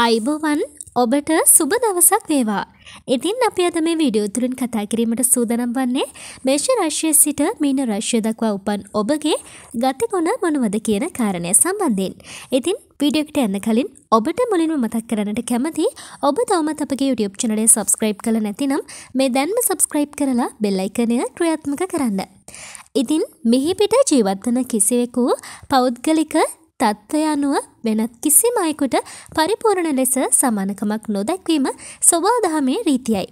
අයිබෝවන් ඔබට සුබ දවසක් වේවා. ඉතින් අපි අද මේ වීඩියෝ තුලින් කතා කිරීමට සූදානම් වන්නේ මේෂ රාශිය සිට මීන රාශිය දක්වා උපන් ඔබගේ ගතිගුණ මොනවද කියන කාරණය සම්බන්ධයෙන්. ඉතින් වීඩියෝකට යන්න කලින් ඔබට මුලින්ම මතක් කරන්නට කැමති ඔබ තවමත් අපගේ YouTube channel එක subscribe කරලා නැතිනම් මේ දැන්ම subscribe කරලා bell icon එක ක්‍රියාත්මක කරන්න. ඉතින් මෙහි පිට ජීවත් වන කිසිවෙකු පෞද්ගලික තත්ත්වය අනුව වෙනත් කිසිම අයෙකුට පරිපූර්ණ ලෙස සමානකමක් නොදැක්වීම සොබාදහමේ රීතියයි.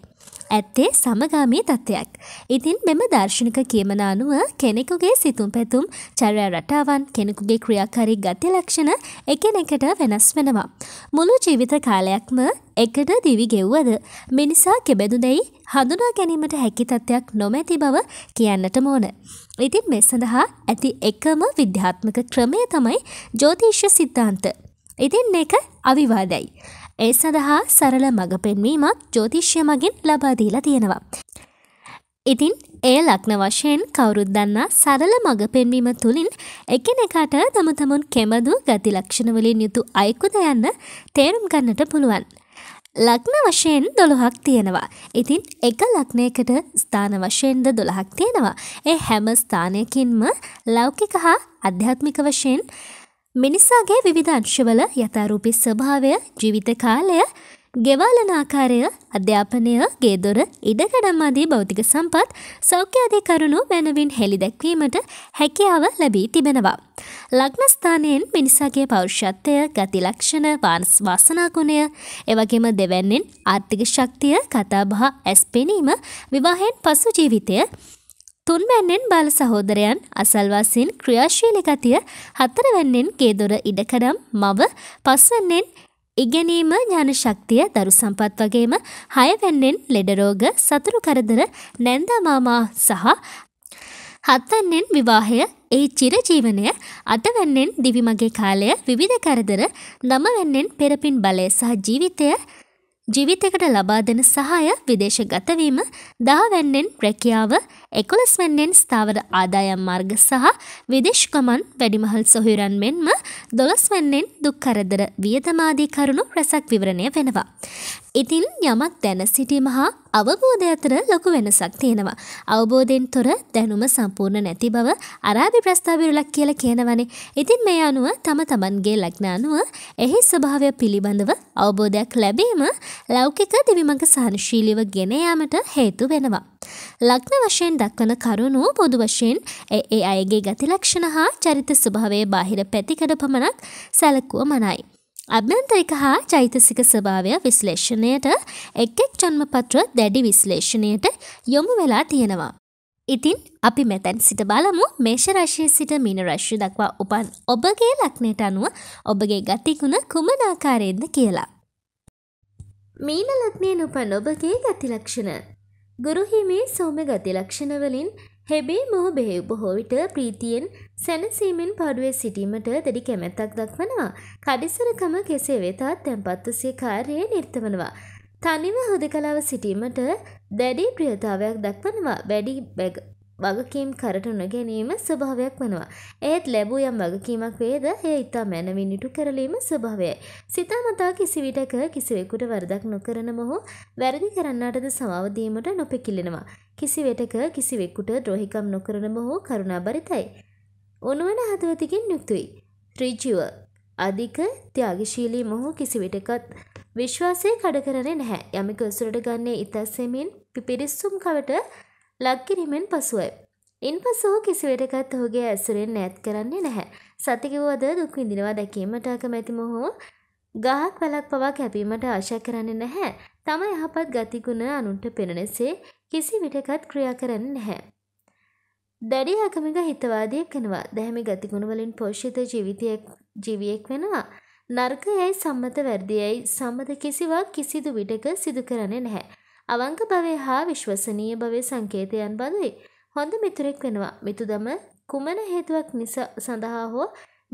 ඇත්තේ සමගාමී තත්ත්වයක්. ඉතින් මෙම දර්ශනික කියමන අනුව කෙනෙකුගේ සිතුම් පැතුම් චර්ය රටාවන් කෙනෙකුගේ ක්‍රියාකාරී ගති ලක්ෂණ එකනෙකට වෙනස් වෙනවා. මුළු ජීවිත කාලයක්ම එකට දිවි ගෙව්වද මිනිසා කෙබැදු දැයි හඳුනා ගැනීමට හැකි තත්ත්වයක් නොමැති බව කියන්නට මෝන. ඉතින් මෙ සඳහා ඇති එකම විද්‍යාත්මක ක්‍රමය තමයි ජෝතිශ්‍ය සිද්ධාන්ත. ඉතින් එක අවිවාදයි. ඒ සඳහා සරල මඟ පෙන්වීමත් ජෝතිශ්‍ය මගින් ලබාදීලා තියෙනවා. ඉතින් ඒ ලක්න වශයෙන් කවුරුත් දන්නා සරල මඟ පෙන්වීම තුළින් එකිනෙකාට තම තමුන් කෙමදු ගති ලක්ෂණවලින් යුතු අයෙකුද යන්න තේරුම් ගන්නට පුළුවන්. ලක්න වශයෙන් දොළොහක් තියෙනවා. ඉතින් එක ලක්නයකට ස්ථාන වශයෙන්ද දොළහක් තියෙනවා. ඒ හැම ස්ථානයකින්ම ලෞකික හා අධ්‍යාත්මික වශයෙන් මිනිසාගේ විවිධ අංශවල යථාරූපී ස්වභාවය ජීවිත කාලය ගෙවාලන ආකාරය අධ්‍යාපනය ගේදොර ඉඩකඩම් ආදී භෞතික සම්පත් සෞඛ්‍ය ආදී කරුණු මැනවින් හෙළි දැක්වීමට හැකියාව ලැබී තිබෙනවා. ලග්නස්ථානයෙන් මිනිසාගේ පෞරුෂත්වය ගති ලක්ෂණ වානස් වාසනාගුණය එවගේම දෙවැන්නෙන් ආර්ථික ශක්තිය කතාබහ ඇස් පෙනීම විවාහයෙන් පසු ජීවිතය තුන්වැන්නෙන් බාල සහෝදරයන් අසල්වාසීන් ක්‍රියාශීලී ගතිය හතරවැන්නෙන් ගේදොර ඉඩකඩම් මව පස්වැන්නෙන් ඉගෙනීම ඥාන ශක්තිය දරු සම්පත් වගේම හයවැන්නෙන් ලෙඩ රෝග සතුරු කරදර නැන්දා මාමා සහ හත්වැන්නෙන් විවාහය ඒ චිරජීවනය අටවැන්නෙන් දිවිමගේ කාලය විවිධ කරදර නමවැන්නෙන් පෙරපින් බලය සහ ජීවිතය ජීවිතකට ලබා දෙන සහාය විදේශගතවීම දාවැන්නෙන් රැකියාව එකොළස්වැන්නෙන් ස්ථාවර ආදායම් මාර්ග සහ විදේශගමන් වැඩිමහල් සොහිරන් මෙන්ම දොළොස් වන්නෙන් දුක්කරදර වියදමාදී කරුණු රැසක් විවරණය වෙනවා. ඉතින් යමක් දැන සිටීම හා අවබෝධය අතර ලොකු වෙනසක් තියෙනවා. අවබෝධයෙන් තොර දැනුම සම්පූර්ණ නැති බව අරාබි ප්‍රස්ථාවිරුලක් කියලා කියනවනේ. ඉතින් මේ අනුව තම තමන්ගේ ලග්න අනුව එහි ස්වභාවය පිළිබඳව අවබෝධයක් ලැබීම ලෞකික දිවිමඟ සහනශීලීව ගෙන යාමට හේතු වෙනවා. ලග්න වශයෙන් දක්වන කරුණු පොදු වශයෙන් ඒ අයගේ ගතිලක්ෂණ හා චරිත ස්වභාවය බාහිර පැතිකඩ පමණක් සැලකුව මනයි. අභ්‍යන්තරික හා චෛතසික ස්වභාවය විශ්ලේෂණයට එක් එක් ජන්මපත්‍ර දැඩි විශ්ලේෂණයට යොමු වෙලා තියෙනවා. ඉතින් අපි මෙතැන් සිට බලමු මේෂරශය සිට මිනරශ්‍ය දක්වා උපන් ඔබගේ ලක්නයට අනුව ඔබගේ ගතිගුණ කුමන ආකාරයෙන්ද කියලා. මීන ලක්නයෙන් උපන් ඔබගේ ගතිලක්ෂණ ගුරුහිමේ සෞම්‍ය ගති ලක්ෂණ වලින් හෙබේ මොහ බෙහෙව් බොහෝ විට ප්‍රීතියෙන් සැනසීමෙන් පාඩුවේ සිටීමට දැඩි කැමැත්තක් දක්වනවා. කඩිසරකම කෙසේ වෙතත් tempattusie කාර්යයේ නිර්තවනවා. තනිව හුදකලාව සිටීමට දැඩි ප්‍රියතාවයක් දක්වනවා. වැඩි වගකීම් කරට නොගැනීම ස්වභාවයක් වනවා. ඒත් ලැබූ යම් වගකීමක් වේද එය ඉතා මැනවින් ඉටු කරලීම ස්වභාවයයි. සිතාමතා කිසිවිටක කිසිවෙකුට වරදක් නොකරන මොහු වැරදි කරන්නාටද සමාවදීමට නොපෙකිලෙනවා. කිසිවෙටක කිසිවෙකුට ද්‍රෝහිකම් නොකරන මොහු කරුණාබරිතයි. උනුවන හදවතිකින් යුක්තුයි. ත්‍රීජිව අධික ත්‍යාගශීලී මොහු කිසිවිටකත් විශ්වාසය කඩකරන්නේ නැහැ යමික උසුරට ගන්නේ ඉතා සෙමින් පිපිරිස්සුම් කවට ලක්කිරීමෙන් පසුවයි. ඉන් පසුව කිසිවටකත් ඔහුගේ ඇසුරෙන් නැත් කරන්නේ නැහැ. සතිකිවෝද දුක් විඳිනවා දැකීමට අකමැති මොහෝ ගහක් වැලක් පවා කැපීමට ආශා කරන්නේ නැහැ. තම යහපත් ගතිගුණ අනුන්ට පෙනෙනසේ කිසි විටකත් ක්‍රියා කරන්නේ නැහැ. දැඩි අකමික හිතවාදියෙක් වෙනවා. දැහැමි ගතිගුණ වලින් පෝෂිත ජීවිතයක් ජීවියෙක් වෙනවා. නර්කයයි සම්මත වැඩියයි සම්මත කිසිවක් කිසිදු විටක සිදු කරන්නේ නැහැ. අවංක භවය හා විශ්වසනීය භවය සංකේතයන් බඳුයි. හොඳ මිතුරෙක් වෙනවා. මිතුදම කුමන හේතුවක් නිසා සඳහා හෝ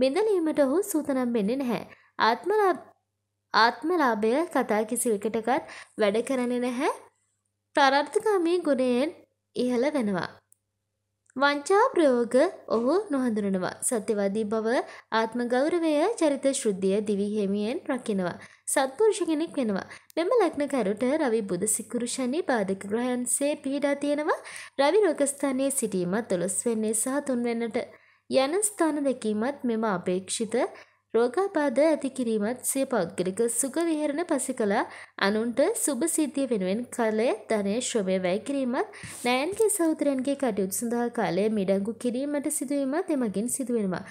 බෙදලීමට ඔහු සූතනම් වෙන්නේ නැහැ. ආත්මලාභය කතා කිසිවකටකත් වැඩ කරන්නේ නැහැ. ප්‍රාර්ථකාමී ගුණයෙන් ඉහළ වෙනවා. වංචා ප්‍රයෝග ඔහු නොහඳුරනවා. සත්‍යවාදී බව ආත්ම ගෞරවය චරිත ශුද්ධිය දිවි හිමියෙන් රකිනවා. සත්පුරුෂ කෙනෙක් වෙනවා. මෙම ලග්නකරුට රවි බුදු සිකුරු ශනි බාධක ග්‍රහයන්සේ පීඩා තියෙනවා. රවි රෝගස්ථානයේ සිටීමත් 12 වෙන්නේ සහ 3 වෙන්නට යන ස්ථාන දෙකීමත් මෙම අපේක්ෂිත රෝගාබාධ ඇති කිරීමත් සිය පෞද්ගලික සුග විහරණ පසිකලා අනුන්ට සුභ සිද්ධිය වෙනුවෙන් කලය ධනය ශ්‍රමය වැය කිරීමත් නෑන්ගේ සෞතරයන්ගේ කටයුතු සඳහා කාලය මිඩංගු කිරීමට සිදුවීමත් එමගින් සිදුවෙනවා.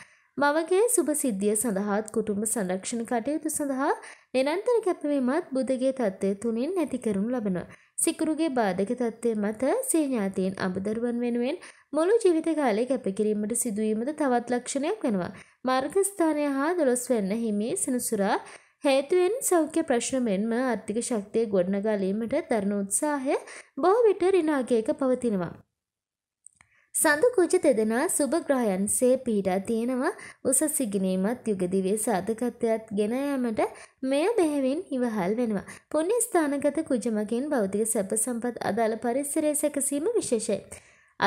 මවගේ සුභ සිද්ධිය සඳහාත් කුටුම්ඹ සංරක්ෂණ කටයුතු සඳහා නිරන්තර කැපවීමත් බුදගේ තත්ත්වය තුනින් නැති කරුණු ලබනවා. සිකුරුගේ බාධක තත්ත්වය මත සේඥාතීන් අබදරුවන් වෙනුවෙන් මුළු ජීවිත කාලය කැපකිරීමට සිදුවීමද තවත් ලක්ෂණයක් වෙනවා. මාර්ගස්ථානය හා දොළොස් වෙන්න හිමි සෙනසුරා හේතුවෙන් සෞඛ්‍ය ප්‍රශ්න මෙන්ම ආර්ථික ශක්තිය ගොඩනගාලීමට දරණ උත්සාහය බොහෝ විට රිනාගේක පවතිනවා. සඳු කුජ දෙදෙනා සුභග්‍රහයන්සේ පීඩා තියෙනවා උස සිගිනීමත් යුගදිවේ සාධකත්වයක් ගෙන යාමට මෙය බෙහෙවින් ඉවහල් වෙනවා. පුණ්‍ය ස්ථානගත කුජමකින් භෞතික සැප සම්පත් අදාළ පරිසරය සැකසීම විශේෂයි.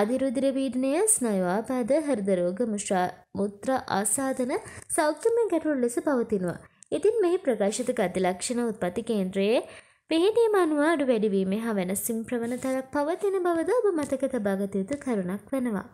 අධිරුදිර පීඩනය ස්නයවාපාද හෘද රෝග මුෂා මුත්‍රා ආසාදන සෞඛ්‍යමය ගැටලු ලෙස පවතිනවා. ඉතින් මෙහි ප්‍රකාශිත ගති ලක්ෂණ උත්පත්ති කේන්ද්‍රයේ මෙහිදී මනුව අඩු වැඩිවීමේ හවැනසිම් ප්‍රවණතලක් පවතින බවද ඔබ මතක තබාගත යුතු කරුණක් වෙනවා.